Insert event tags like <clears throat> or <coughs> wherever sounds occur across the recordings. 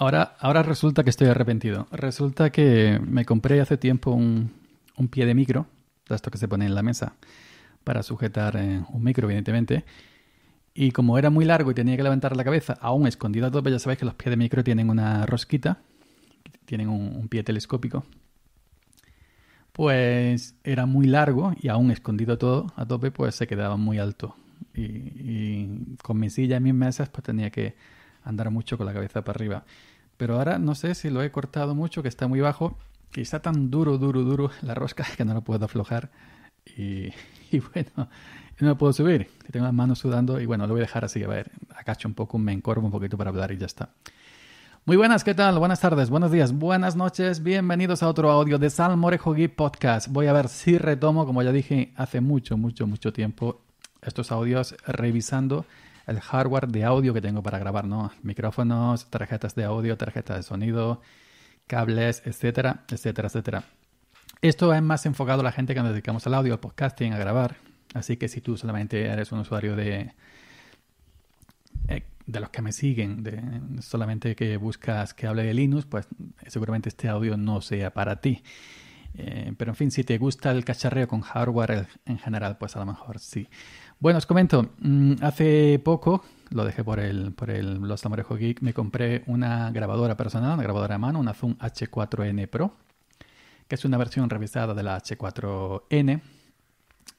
Ahora, ahora resulta que estoy arrepentido. Resulta que me compré hace tiempo un, un pie de micro, esto que se pone en la mesa, para sujetar eh, un micro, evidentemente. Y como era muy largo y tenía que levantar la cabeza, aún escondido a tope, ya sabéis que los pies de micro tienen una rosquita, tienen un, pie telescópico. Pues era muy largo y aún escondido todo a tope, pues se quedaba muy alto. Y, y con mi silla y mis mesas, pues tenía que andar mucho con la cabeza para arriba. Pero ahora no sé si lo he cortado mucho, que está muy bajo, que está tan duro, duro, duro la rosca <laughs> que no lo puedo aflojar. Y, <laughs> bueno, no puedo subir. Tengo las manos sudando y bueno, lo voy a dejar así. A ver, acacho un poco, me encorvo un poquito para hablar y ya está. Muy buenas, ¿qué tal? Buenas tardes, buenos días, buenas noches. Bienvenidos a otro audio de Salmorejo Gui Podcast. Voy a ver si retomo, como ya dije hace mucho, mucho, mucho tiempo, estos audios revisando el hardware de audio que tengo para grabar, ¿no? Micrófonos, tarjetas de audio, tarjetas de sonido, cables, etcétera, etcétera, etcétera. Esto es más enfocado a la gente que nos dedicamos al audio, al podcasting, a grabar. Así que si tú solamente eres un usuario de, eh, de los que me siguen, solamente que buscas que hable de Linux, pues seguramente este audio no sea para ti. Eh, pero en fin, si te gusta el cacharreo con hardware en general, pues a lo mejor sí. Bueno, os comento, mm, hace poco, lo dejé por el, por el Los Amorejo Geek, me compré una grabadora personal, una grabadora a mano, una Zoom H4N Pro, que es una versión revisada de la H4N.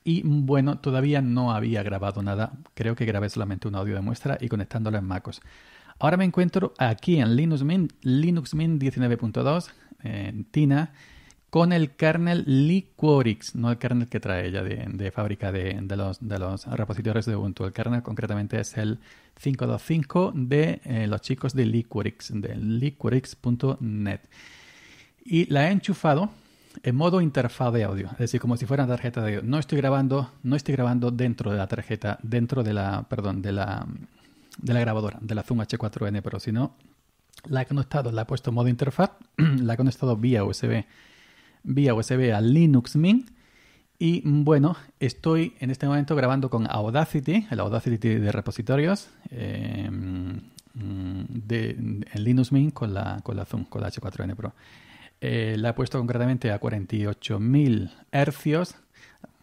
Y bueno, todavía no había grabado nada, creo que grabé solamente un audio de muestra y conectándolo en MacOS. Ahora me encuentro aquí en Linux Mint, Linux Mint 19.2, en Tina, con el kernel Liquorix, no el kernel que trae ella de, fábrica de, los, repositorios de Ubuntu. El kernel concretamente es el 525 de eh, los chicos de Liquorix, de liquorix.net. Y la he enchufado en modo interfaz de audio, es decir, como si fuera una tarjeta de audio. No estoy grabando, no estoy grabando dentro de la tarjeta, dentro de la, perdón, de la, de la grabadora, de la Zoom H4N, pero si no, la he conectado, la he puesto en modo interfaz, <clears throat> la he conectado vía USB vía USB a Linux Mint. Y bueno, estoy en este momento grabando con Audacity, el Audacity de repositorios, em, de, en Linux Mint con la, con la Zoom, con la H4N Pro. Eh, la he puesto concretamente a 48.000 hercios,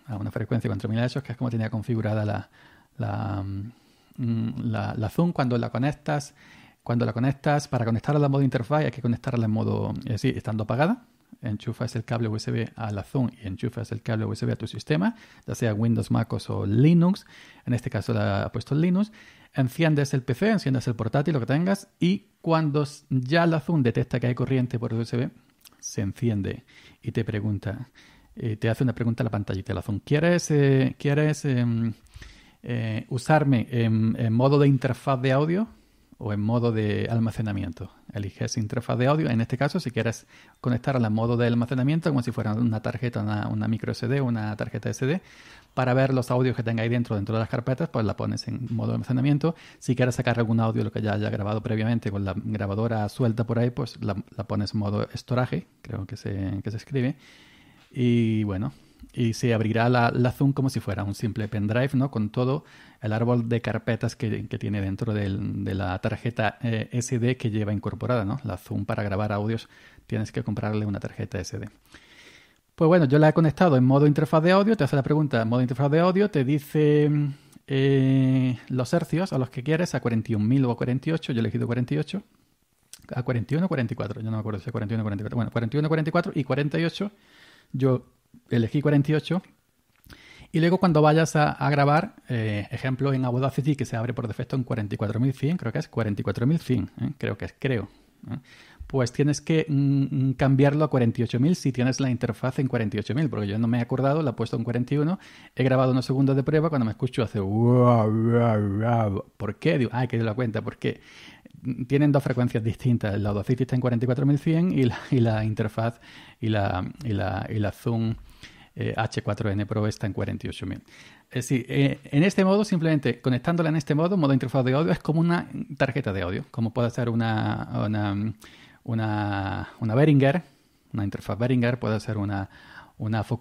a una frecuencia de 4.000 hercios, que es como tenía configurada mm, la, la, Zoom cuando la conectas cuando la conectas, para conectarla la modo interfaz hay que conectarla en modo, así, eh, estando apagada enchufas el cable USB a la Zoom y enchufas el cable USB a tu sistema, ya sea Windows, MacOS o Linux, en este caso la ha puesto en Linux, enciendes el PC, enciendes el portátil, lo que tengas, y cuando ya la Zoom detecta que hay corriente por USB, se enciende y te pregunta, eh, te hace una pregunta a la pantallita de la Zoom, ¿quieres, eh, ¿quieres em, eh, usarme en modo de interfaz de audio? o en modo de almacenamiento. Eliges interfaz de audio. En este caso, si quieres conectar la modo de almacenamiento, como si fuera una tarjeta, una, micro SD una tarjeta SD, para ver los audios que tenga ahí dentro, dentro de las carpetas, pues la pones en modo de almacenamiento. Si quieres sacar algún audio, lo que ya haya grabado previamente con la grabadora suelta por ahí, pues la, pones en modo estoraje, creo que se, que se escribe. Y bueno, y se abrirá la, Zoom como si fuera un simple pendrive, ¿no? Con todo el árbol de carpetas que, tiene dentro de la tarjeta SD que lleva incorporada, ¿no? La Zoom para grabar audios tienes que comprarle una tarjeta SD. Pues bueno, yo la he conectado en modo interfaz de audio, te hace la pregunta modo interfaz de audio, te dice los hercios a los que quieres, a 41.000 o a 48, yo he elegido 48, a 41 o 44, yo no me acuerdo si a 41 o 44, bueno, 41, 44 y 48 yo elegí 48. Y luego cuando vayas a, grabar, eh, ejemplo en Audacity que se abre por defecto en 44.100, creo que es 44.100, ¿eh? creo que es, creo, pues tienes que mm, mm, cambiarlo a 48.000 si tienes la interfaz en 48.000, porque yo no me he acordado, la he puesto en 41, he grabado unos segundos de prueba, cuando me escucho hace ¿Por qué? Digo, ay, que la cuenta, porque tienen dos frecuencias distintas, la Audacity está en 44.100 y la, y la interfaz y la, y la Zoom H4N Pro está en 48.000. Es decir, eh, en este modo, simplemente conectándola en este modo, modo interfaz de audio, es como una tarjeta de audio, como puede ser una, una, una, Behringer, una interfaz Behringer, puede ser una, una o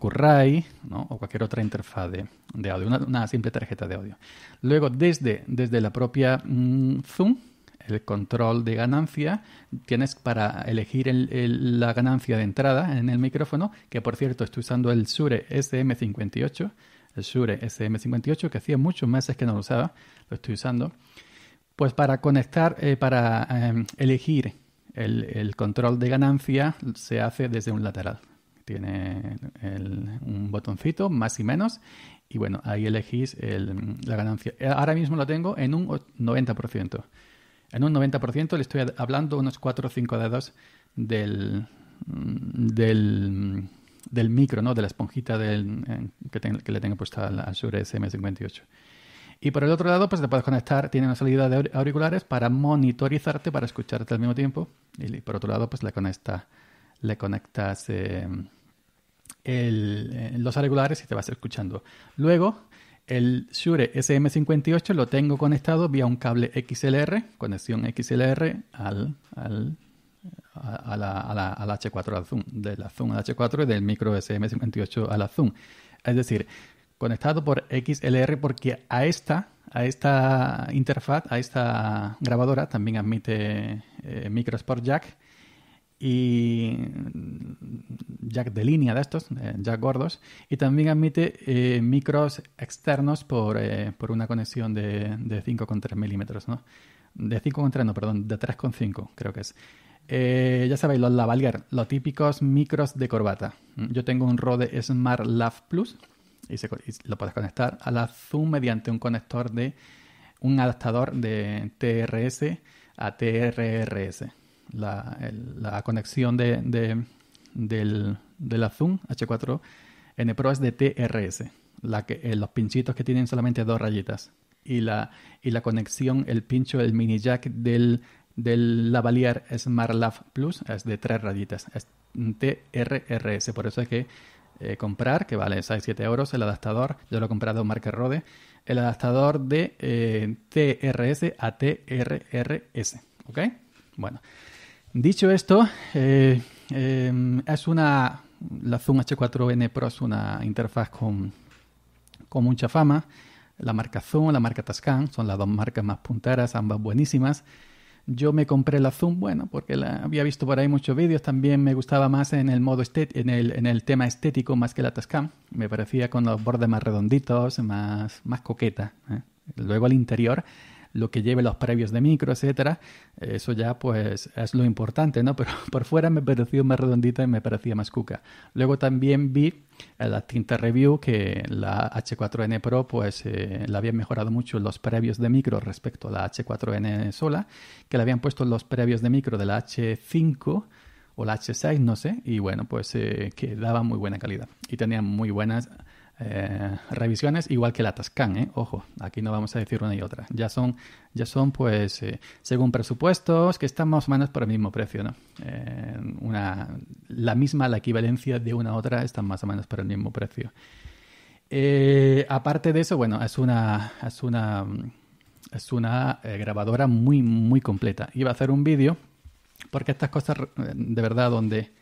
cualquier otra interfaz de, audio, una, simple tarjeta de audio. Luego, desde, desde la propia mm, Zoom, el control de ganancia, tienes para elegir la ganancia de entrada en el micrófono, que por cierto estoy usando el Shure SM58, el Shure SM58, que hacía muchos meses que no lo usaba, lo estoy usando, pues para conectar, eh, para em, elegir el, el, control de ganancia se hace desde un lateral. Tiene un botoncito más y menos y bueno, ahí elegís la ganancia. Ahora mismo lo tengo en un 90%. En un 90% le estoy hablando unos 4 o 5 dedos del, del, micro, ¿no? de la esponjita que, le tengo puesta al, sur SM58. Y por el otro lado, pues te puedes conectar, tiene una salida de auriculares para monitorizarte, para escucharte al mismo tiempo. Y por otro lado, pues le, conecta, le conectas eh, eh, los auriculares y te vas escuchando. Luego, el Shure SM58 lo tengo conectado vía un cable XLR, conexión XLR al, al H4 al Zoom, de la Zoom H4 y del micro SM58 a la Zoom. Es decir, conectado por XLR porque a esta, a esta interfaz, a esta grabadora también admite eh, micro Jack y mm, jack de línea de estos, eh, jack gordos, y también admite eh, micros externos eh, por, una conexión de, de 5,3 milímetros, ¿no? De 5,3, no, perdón, de 3,5 creo que es. ya sabéis, los lavalier, los típicos micros de corbata. Yo tengo un Rode Smart Lav Plus y, y lo puedes conectar a la Zoom mediante un conector de un adaptador de TRS a TRRS la, conexión de, del, la Zoom H4N Pro es de TRS, eh, los pinchitos que tienen solamente dos rayitas. Y la, y la conexión, el pincho, el mini jack del, del Lavalier SmartLav Plus es de tres rayitas, es TRRS. Por eso es que eh, comprar, que vale 6-7 euros el adaptador, yo lo he comprado en Marca Rode, el adaptador de eh, TRS a TRRS. ¿Ok? Bueno, Dicho esto, eh, em, es una, la Zoom H4N Pro es una interfaz con, mucha fama. La marca Zoom, la marca Tascam, son las dos marcas más punteras, ambas buenísimas. Yo me compré la Zoom, bueno, porque la había visto por ahí muchos vídeos, también me gustaba más en el modo en el, en el, tema estético más que la Tascam. Me parecía con los bordes más redonditos, más, más coqueta. ¿eh? Luego el interior lo que lleve los previos de micro, etcétera, eso ya pues es lo importante, ¿no? Pero <laughs> por fuera me pareció más redondita y me parecía más cuca. Luego también vi en la tinta review que la H4N Pro pues eh, la habían mejorado mucho los previos de micro respecto a la H4N sola, que le habían puesto los previos de micro de la H5 o la H6, no sé, y bueno, pues quedaba eh, que daba muy buena calidad y tenía muy buenas eh, revisiones, igual que la Tascan, ¿eh? ojo, aquí no vamos a decir una y otra. Ya son, ya son pues, eh, según presupuestos, que están más o menos por el mismo precio, ¿no? una, la misma, la equivalencia de una a otra están más o menos por el mismo precio. aparte de eso, bueno, es una, es una, es una grabadora muy, muy completa. Iba a hacer un vídeo, porque estas cosas, de verdad, donde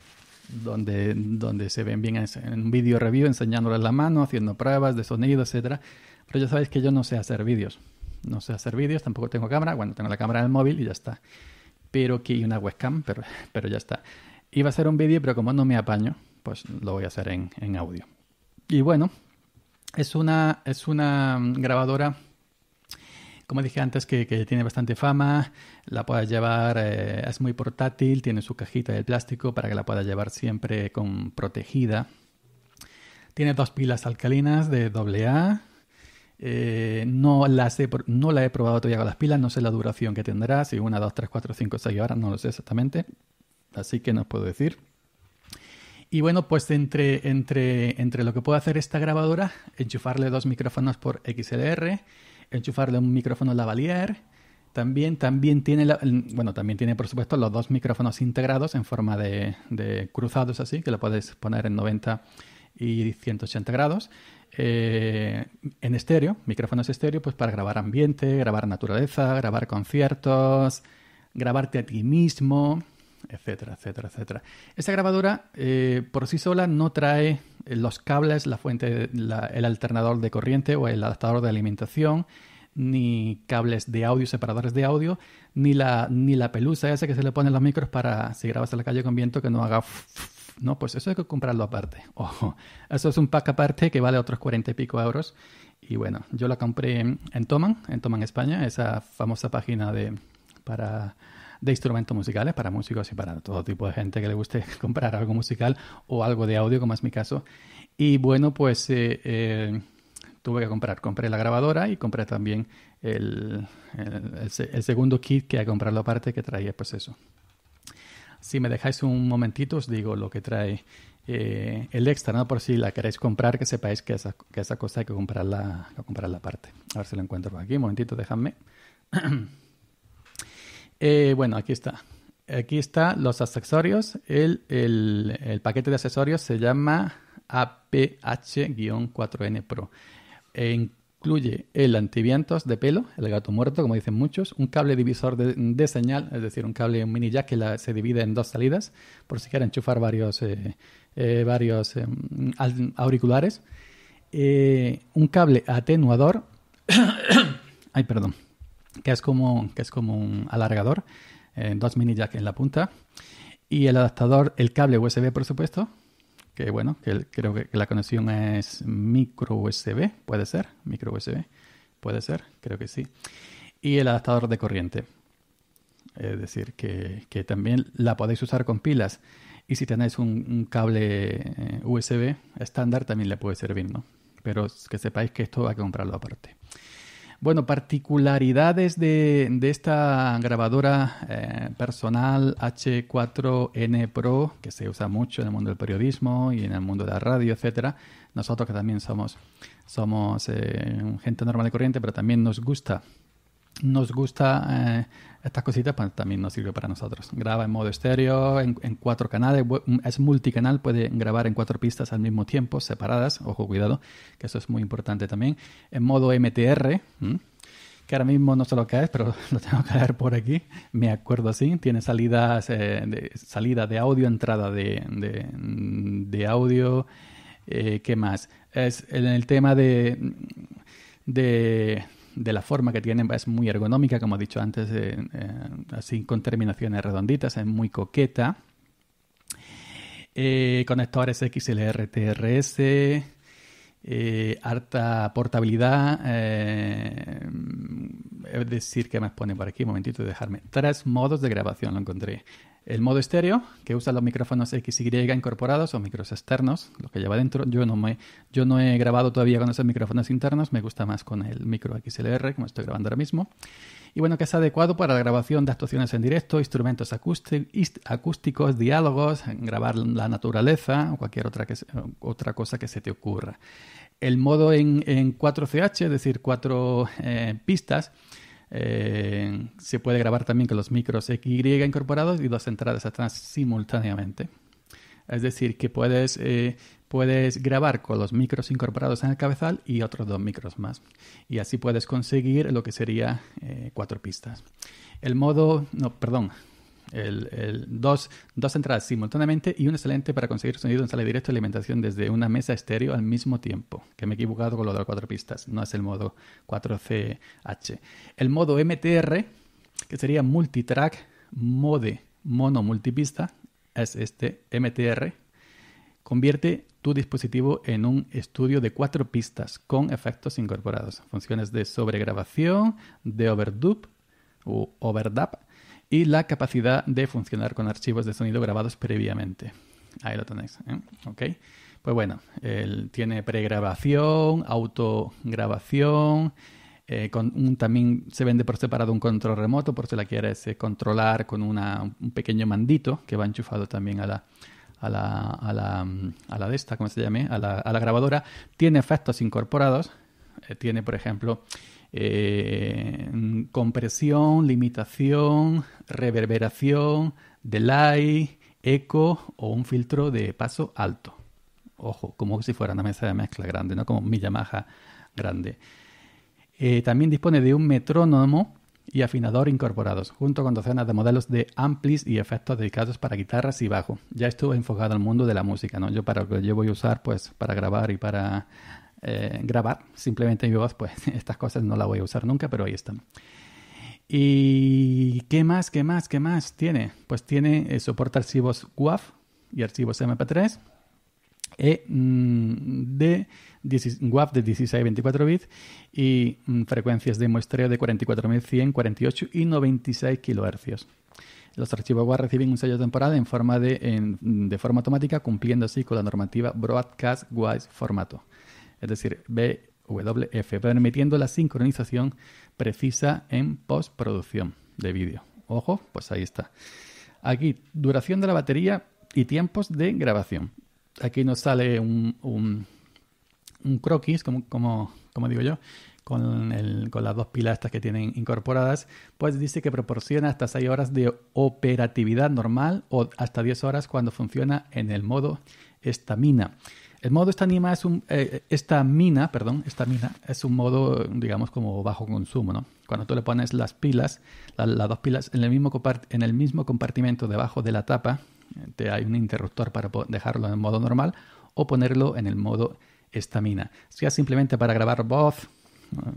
donde, donde se ven bien en un video review enseñándoles la mano, haciendo pruebas de sonido, etcétera. Pero ya sabéis que yo no sé hacer vídeos. No sé hacer vídeos, tampoco tengo cámara. Bueno, tengo la cámara del móvil y ya está. Pero que una webcam, pero, pero ya está. Iba a hacer un vídeo, pero como no me apaño, pues lo voy a hacer en, en audio. Y bueno, es una, es una mm, grabadora como dije antes, que, tiene bastante fama, la puedes llevar, eh, es muy portátil, tiene su cajita de plástico para que la puedas llevar siempre con protegida. Tiene dos pilas alcalinas de AA. Eh, no, las he, la he probado todavía con las pilas, no sé la duración que tendrá, si una, dos, tres, cuatro, cinco, seis horas, no lo sé exactamente. Así que no puedo decir. Y bueno, pues entre, entre lo que puede hacer esta grabadora, enchufarle dos micrófonos por XLR, enchufarle un micrófono lavalier. También, también tiene, bueno, también tiene por supuesto los dos micrófonos integrados en forma de, cruzados así, que lo puedes poner en 90 y 180 grados. Eh, en estéreo, micrófonos estéreo, pues para grabar ambiente, grabar naturaleza, grabar conciertos, grabarte a ti mismo, etcétera, etcétera, etcétera. Esta grabadora eh, por sí sola no trae los cables, la fuente, la, el alternador de corriente o el adaptador de alimentación, ni cables de audio, separadores de audio, ni la, ni la pelusa esa que se le pone a los micros para si grabas en la calle con viento que no haga... No, pues eso hay que comprarlo aparte. <laughs> Ojo, eso es un pack aparte que vale otros 40 y pico euros. Y bueno, yo la compré en Toman, en Toman España, esa famosa página de para de instrumentos musicales para músicos y para todo tipo de gente que le guste <laughs> comprar algo musical o algo de audio, como es mi caso. Y bueno, pues eh, eh, tuve que comprar. Compré la grabadora y compré también el, segundo kit que hay comprar la parte que traía pues eso. Si me dejáis un momentito os digo lo que trae eh, el extra, ¿no? Por si la queréis comprar, que sepáis que esa, cosa hay que comprarla, que comprarla aparte. A ver si lo encuentro por aquí. Un momentito, dejadme. <clears throat> Eh, bueno, aquí está. Aquí está los accesorios. El, paquete de accesorios se llama APH-4N Pro. E incluye el antivientos de pelo, el gato muerto, como dicen muchos, un cable divisor de, señal, es decir, un cable, mini jack que se divide en dos salidas, por si quieren enchufar varios, eh, eh, varios em, auriculares, un cable atenuador, <coughs> ay, perdón, que es como, es como un alargador, en eh, dos mini jack en la punta. Y el adaptador, el cable USB, por supuesto, que bueno, que creo que la conexión es micro USB, puede ser, micro USB, puede ser, creo que sí. Y el adaptador de corriente. Es decir, que, también la podéis usar con pilas. Y si tenéis un, cable eh, USB estándar, también le puede servir, Pero que sepáis que esto hay que comprarlo aparte. Bueno, particularidades de, de esta grabadora eh, personal H4N Pro, que se usa mucho en el mundo del periodismo y en el mundo de la radio, etcétera. Nosotros que también somos, somos eh, gente normal y corriente, pero también nos gusta nos gusta eh, estas cositas, pues, también nos sirve para nosotros. Graba en modo estéreo, en, cuatro canales, es multicanal, puede grabar en cuatro pistas al mismo tiempo, separadas, ojo, cuidado, que eso es muy importante también. En modo MTR, que ahora mismo no sé lo que es, pero <laughs> lo tengo que ver por aquí, me acuerdo así, tiene salidas, eh, de, salida de audio, entrada de, de, audio, eh, ¿qué más? Es en el tema de... de de la forma que tienen, es muy ergonómica, como he dicho antes, eh, eh, así con terminaciones redonditas, es muy coqueta. Eh, conectores XLR, TRS, harta portabilidad. es decir, que me pone por aquí? Un momentito, dejarme. Tres modos de grabación lo encontré. El modo estéreo, que usa los micrófonos XY incorporados o micros externos, lo que lleva dentro. Yo no, me, yo no he grabado todavía con esos micrófonos internos, me gusta más con el micro XLR, como estoy grabando ahora mismo. Y bueno, que es adecuado para la grabación de actuaciones en directo, instrumentos acústicos, diálogos, grabar la naturaleza o cualquier otra, otra cosa que se te ocurra. El modo en, 4CH, es decir, cuatro eh, pistas, eh, se puede grabar también con los micros XY incorporados y dos entradas atrás simultáneamente. Es decir, que puedes, eh, puedes grabar con los micros incorporados en el cabezal y otros dos micros más. Y así puedes conseguir lo que sería eh, cuatro pistas. El modo, no, perdón, el, dos, dos entradas simultáneamente y un excelente para conseguir sonido en sala directo y alimentación desde una mesa estéreo al mismo tiempo. Que me he equivocado con lo de las cuatro pistas, no es el modo 4CH. El modo MTR, que sería multitrack mode mono multipista, es este MTR, convierte tu dispositivo en un estudio de cuatro pistas con efectos incorporados, funciones de sobregrabación, de overdub o overdub y la capacidad de funcionar con archivos de sonido grabados previamente. Ahí lo tenéis. ¿eh? Pues bueno, él tiene pregrabación, autograbación. Eh, con un, también se vende por separado un control remoto por si la quieres eh, controlar con una, un pequeño mandito que va enchufado también a la, a la, a la, mm, a la de esta, ¿cómo se llame? A la, a la grabadora. Tiene efectos incorporados. Eh, tiene, por ejemplo, eh, compresión, limitación, reverberación, delay, eco o un filtro de paso alto. Ojo, como si fuera una mesa de mezcla grande, no como mi Yamaha grande. Eh, también dispone de un metrónomo y afinador incorporados, junto con docenas de modelos de amplis y efectos dedicados para guitarras y bajo. Ya estuve enfocado al mundo de la música, ¿no? Yo para lo que yo voy a usar, pues, para grabar y para eh, grabar. Simplemente mi voz pues <laughs> estas cosas no las voy a usar nunca, pero ahí están. ¿Y qué más, qué más, qué más tiene? Pues tiene, soporte eh, soporta archivos WAV y archivos MP3 eh, mm, de WAV de 16 24 bits y mm, frecuencias de muestreo de 44.100, 48 y 96 kHz. Los archivos WAV reciben un sello temporal en forma de, de forma automática, cumpliendo así con la normativa Broadcast Wise Formato es decir, BWF, permitiendo la sincronización precisa en postproducción de vídeo. Ojo, pues ahí está. Aquí, duración de la batería y tiempos de grabación. Aquí nos sale un, un, croquis, como, como, digo yo, con, con, las dos pilas que tienen incorporadas, pues dice que proporciona hasta 6 horas de operatividad normal o hasta 10 horas cuando funciona en el modo estamina. El modo esta es un, eh, eh, esta mina, perdón, esta mina es un modo, digamos, como bajo consumo, ¿no? Cuando tú le pones las pilas, las dos pilas en el, mismo en el mismo compartimento debajo de la tapa, te hay un interruptor para dejarlo en modo normal o ponerlo en el modo estamina. es simplemente para grabar voz,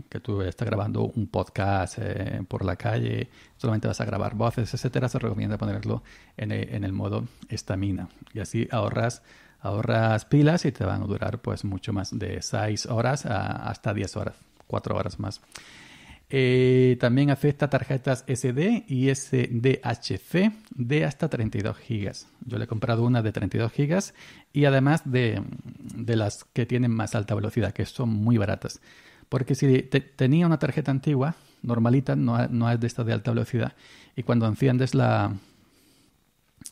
que tú estás grabando un podcast eh, por la calle, solamente vas a grabar voces, etcétera, se recomienda ponerlo en el, en el modo estamina. Y así ahorras ahorras pilas y te van a durar pues mucho más de 6 horas hasta 10 horas, 4 horas más. Eh, también acepta tarjetas SD y SDHC de hasta 32 GB. Yo le he comprado una de 32 GB y además de, las que tienen más alta velocidad, que son muy baratas. Porque si tenía una tarjeta antigua, normalita, no es de esta de alta velocidad, y cuando enciendes la,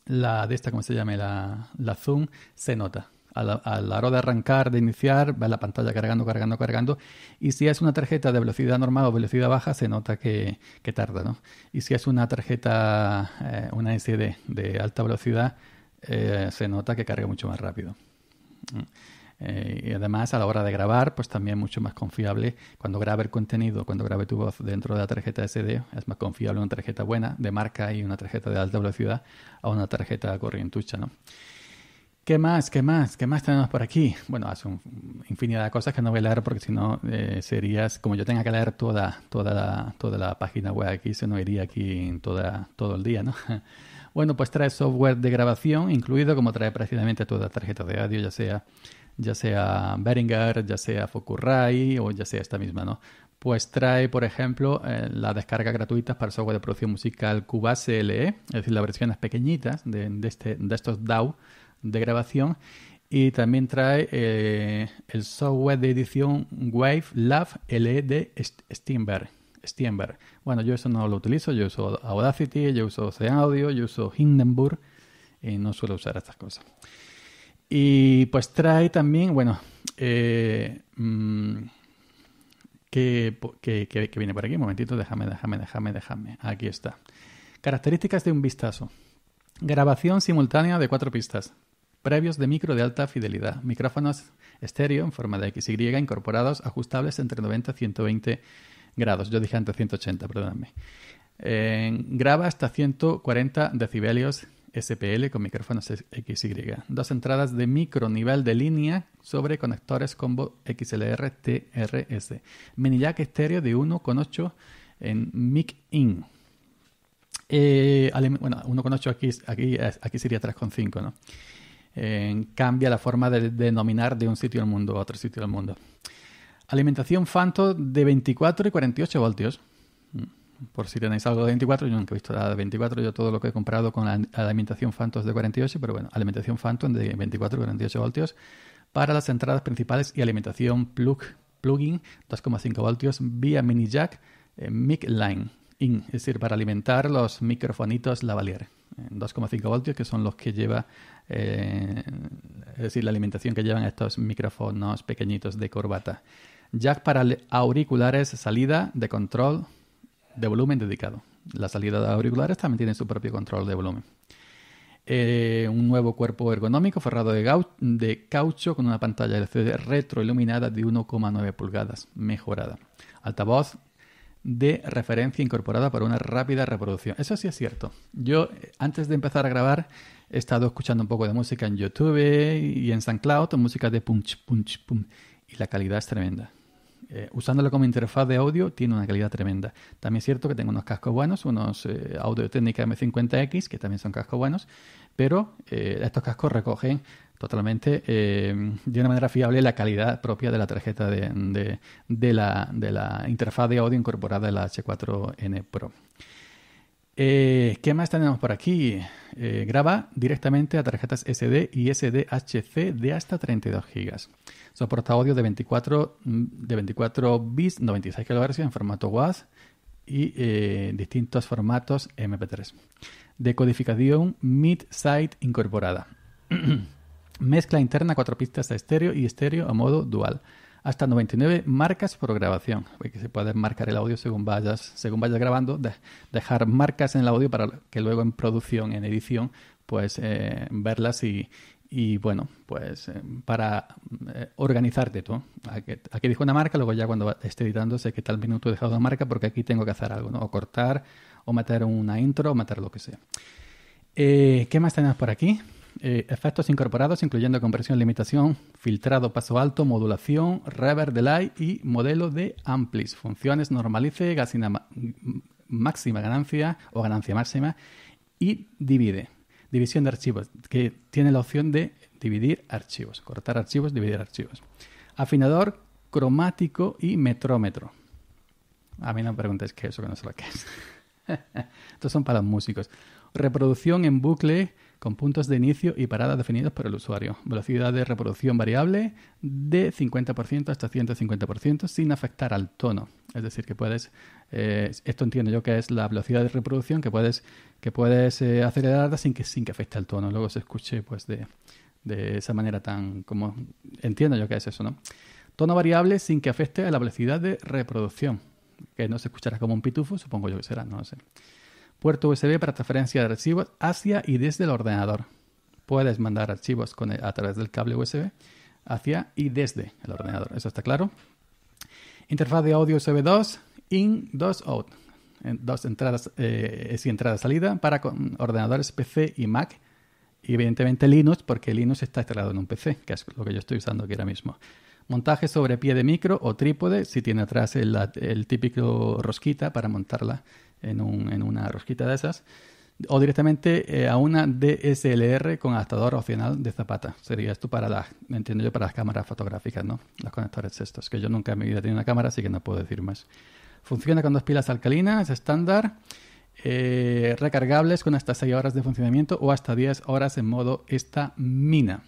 la de esta, como se llame? La, la zoom, se nota. A la, hora de arrancar, de iniciar, va la pantalla cargando, cargando, cargando. Y si es una tarjeta de velocidad normal o velocidad baja, se nota que, que tarda, ¿no? Y si es una tarjeta, eh, una SD de alta velocidad, eh, se nota que carga mucho más rápido. Mm. Eh, y además a la hora de grabar, pues también mucho más confiable. Cuando grabe el contenido, cuando grabe tu voz dentro de la tarjeta SD, es más confiable una tarjeta buena de marca y una tarjeta de alta velocidad a una tarjeta corrientucha, ¿no? ¿Qué más? ¿Qué más? ¿Qué más tenemos por aquí? Bueno, hace un, infinidad de cosas que no voy a leer porque si no eh, serías, como yo tenga que leer toda, toda, la, toda la página web aquí, se no iría aquí en toda, todo el día, ¿no? <laughs> bueno, pues trae software de grabación incluido, como trae prácticamente toda tarjeta de audio, ya sea ya sea beringer ya sea Focusrite o ya sea esta misma, ¿no? Pues trae, por ejemplo, eh, las descargas gratuitas para software de producción musical Cubase LE, es decir, las versiones pequeñitas de, este, de, estos DAW de grabación. Y también trae eh, el software de edición Wave LE de Steinberg. Steinberg. Bueno, yo eso no lo utilizo, yo uso Audacity, yo uso Caudio, Audio, yo uso Hindenburg y no suelo usar estas cosas. Y pues trae también, bueno, eh, mm, que, viene por aquí, un momentito, déjame, déjame, déjame, déjame. Aquí está. Características de un vistazo. Grabación simultánea de cuatro pistas. Previos de micro de alta fidelidad. Micrófonos estéreo en forma de XY incorporados, ajustables entre 90 y 120 grados. Yo dije antes 180, perdóname. Eh, graba hasta 140 decibelios SPL con micrófonos XY. Dos entradas de micro nivel de línea sobre conectores combo XLR TRS. Mini jack estéreo de 1,8 en mic in. Eh, bueno, 1,8 aquí, sería 3,5, ¿no? cambia la forma de denominar de un sitio del mundo a otro sitio del mundo. Alimentación phantom de 24 y 48 voltios. Mm por si tenéis algo de 24, yo nunca he visto nada de 24, yo todo lo que he comprado con la, alimentación Phantom de 48, pero bueno, alimentación Phantom de 24 48 voltios para las entradas principales y alimentación plug, plugin 2,5 voltios vía mini jack eh, mic line in, es decir, para alimentar los microfonitos lavalier. 2,5 voltios, que son los que lleva, eh, es decir, la alimentación que llevan estos micrófonos pequeñitos de corbata. Jack para auriculares, salida de control de volumen dedicado. La salida de auriculares también tiene su propio control de volumen. Eh, un nuevo cuerpo ergonómico forrado de, de caucho con una pantalla LCD retroiluminada de 1,9 pulgadas, mejorada. Altavoz de referencia incorporada para una rápida reproducción. Eso sí es cierto. Yo, antes de empezar a grabar, he estado escuchando un poco de música en YouTube y en SoundCloud, música de punch, punch, punch, y la calidad es tremenda. Eh, usándolo como interfaz de audio, tiene una calidad tremenda. También es cierto que tengo unos cascos buenos, unos eh, Audio Técnica M50X, que también son cascos buenos, pero eh, estos cascos recogen totalmente de una manera fiable la calidad propia de la tarjeta de, la, interfaz de audio incorporada en la H4N Pro. Eh, ¿Qué más tenemos por aquí? Eh, graba directamente a tarjetas SD y SDHC de hasta 32 GB. Soporta audio de 24, mm, de 24 bits, 96 kHz en formato WAV y eh, distintos formatos MP3. Decodificación mid side incorporada. <clears throat> Mezcla interna, cuatro pistas a estéreo y estéreo a modo dual hasta 99 marcas por grabación, que se puede marcar el audio según vayas, según vayas grabando, dejar marcas en el audio para que luego en producción, en edición, pues eh, verlas y, bueno, pues eh, para eh, organizarte tú. Aquí, aquí dejo una marca, luego ya cuando esté editando sé que tal minuto he dejado una marca porque aquí tengo que hacer algo, ¿no? O cortar, o meter una intro, o meter lo que sea. ¿Qué más tenemos por aquí? Eh, efectos incorporados incluyendo compresión, limitación, filtrado, paso alto, modulación, reverb, delay y modelo de amplis. Funciones normalice, máxima ganancia o ganancia máxima y divide. División de archivos, que tiene la opción de dividir archivos, cortar archivos, dividir archivos. Afinador, cromático y metrómetro. A mí no me preguntéis qué es eso, que no sé lo que es. <laughs> Estos son para los músicos. Reproducción en bucle, con puntos de inicio y parada definidos por el usuario. Velocidad de reproducción variable de 50% hasta 150% sin afectar al tono. Es decir, que puedes, eh, esto entiendo yo que es la velocidad de reproducción que puedes, que puedes eh, acelerar sin que, sin que afecte al tono. Luego se escuche pues de, de esa manera tan como entiendo yo que es eso, ¿no? Tono variable sin que afecte a la velocidad de reproducción. Que no se escuchará como un pitufo, supongo yo que será, no lo sé. Puerto USB para transferencia de archivos hacia y desde el ordenador. Puedes mandar archivos a través del cable USB hacia y desde el ordenador. ¿Eso está claro? Interfaz de audio USB 2, in, 2, out. dos entradas, y eh, entrada-salida para ordenadores PC y Mac. Y evidentemente Linux, porque Linux está instalado en un PC, que es lo que yo estoy usando aquí ahora mismo. Montaje sobre pie de micro o trípode, si tiene atrás el típico rosquita para montarla en, una rosquita de esas, o directamente eh, a una DSLR con adaptador opcional de zapata. Sería esto para las, entiendo yo, para las cámaras fotográficas, ¿no? Los conectores estos, que yo nunca en mi vida he tenido una cámara, así que no puedo decir más. Funciona con dos pilas alcalinas, estándar, eh, recargables con hasta 6 horas de funcionamiento o hasta 10 horas en modo esta mina.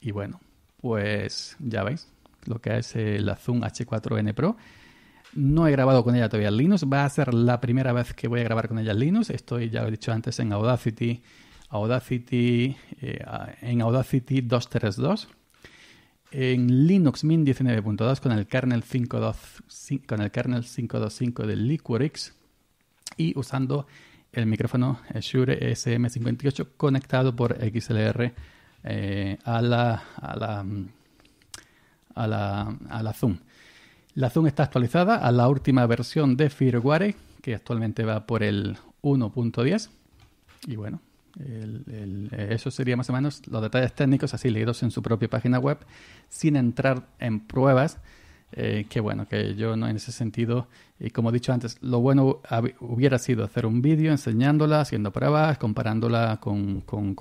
Y bueno, pues ya veis lo que es el la Zoom H4N Pro no he grabado con ella todavía Linux. Va a ser la primera vez que voy a grabar con ella Linux. Estoy, ya lo he dicho antes, en Audacity, Audacity, eh, en Audacity 232. En Linux Mint 19.2 con el kernel con el kernel 525 de Liquorix y usando el micrófono Shure e SM58 conectado por XLR eh, a, la, a, la, a, la, a la Zoom. La Zoom está actualizada a la última versión de firmware que actualmente va por el 1.10. Y bueno, eso sería más o menos los detalles técnicos así leídos en su propia página web, sin entrar en pruebas. Eh, que bueno, que yo no en ese sentido, y eh, como he dicho antes, lo bueno hubiera sido hacer un vídeo enseñándola, haciendo pruebas, comparándola con, con,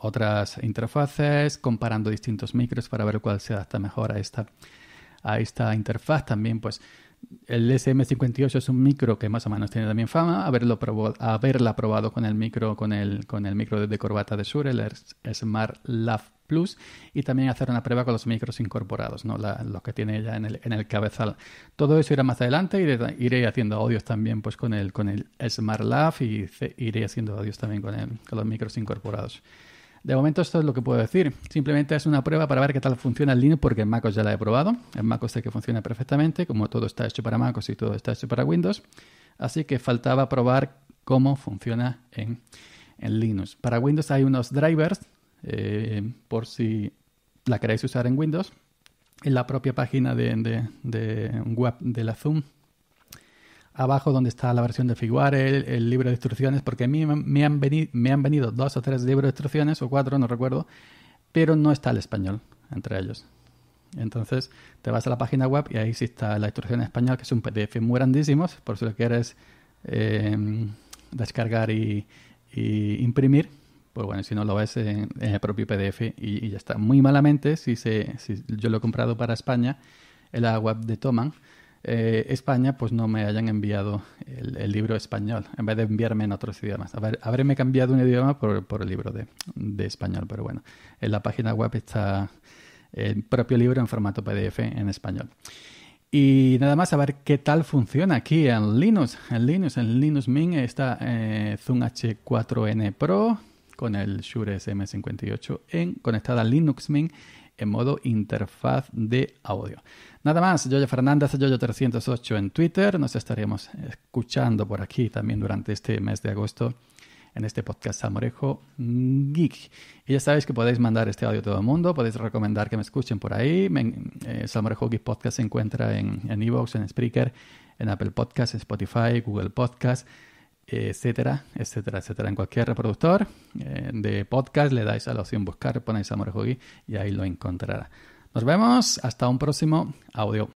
otras interfaces, comparando distintos micros para ver cuál se adapta mejor a esta a esta interfaz. También, pues, el SM58 es un micro que más o menos tiene también fama. Haberlo probado, haberla probado con el micro, con el, con el micro de corbata de Shure, el Smart Plus, y también hacer una prueba con los micros incorporados, ¿no? los que tiene ella en el, en el, cabezal. Todo eso irá más adelante, iré, iré haciendo audios también pues, con, el, con el Smart y iré haciendo audios también con, el, con los micros incorporados. De momento esto es lo que puedo decir. Simplemente es una prueba para ver qué tal funciona el Linux porque en MacOS ya la he probado. En MacOS sé que funciona perfectamente, como todo está hecho para MacOS y todo está hecho para Windows. Así que faltaba probar cómo funciona en, Linux. Para Windows hay unos drivers eh, por si la queréis usar en Windows. En la propia página de, de web de la Zoom abajo donde está la versión de Figuar, el, libro de instrucciones, porque a mí me han, venido, me han venido dos o tres libros de instrucciones, o cuatro, no recuerdo, pero no está el español entre ellos. Entonces te vas a la página web y ahí sí está la instrucción en español, que es un PDF muy grandísimo, por si lo quieres em, descargar y, imprimir. Pues bueno, si no lo ves en, el propio PDF y, ya está. Muy malamente, si, se, si yo lo he comprado para España, en la web de Toman, eh, España, pues no me hayan enviado el, libro español, en vez de enviarme en otros idiomas. ver cambiado un idioma por, el libro de, español, pero bueno, en la página web está el propio libro en formato PDF en español. Y nada más a ver qué tal funciona aquí en Linux. En Linux, en Linux Mint está eh, Zoom H4n Pro con el Shure SM58 en, conectada a Linux Mint en modo interfaz de audio. Nada más, Yoyo Fernández, Yoyo308 en Twitter. Nos estaríamos escuchando por aquí también durante este mes de agosto en este podcast Samorejo Geek. Y ya sabéis que podéis mandar este audio a todo el mundo, podéis recomendar que me escuchen por ahí. Eh, Salmorejo Geek Podcast se encuentra en Evox, en, en Spreaker, en Apple Podcasts, en Spotify, Google Podcasts etcétera, etcétera, etcétera. En cualquier reproductor eh, de podcast le dais a la opción buscar, ponéis Amor y ahí lo encontrará. Nos vemos, hasta un próximo audio.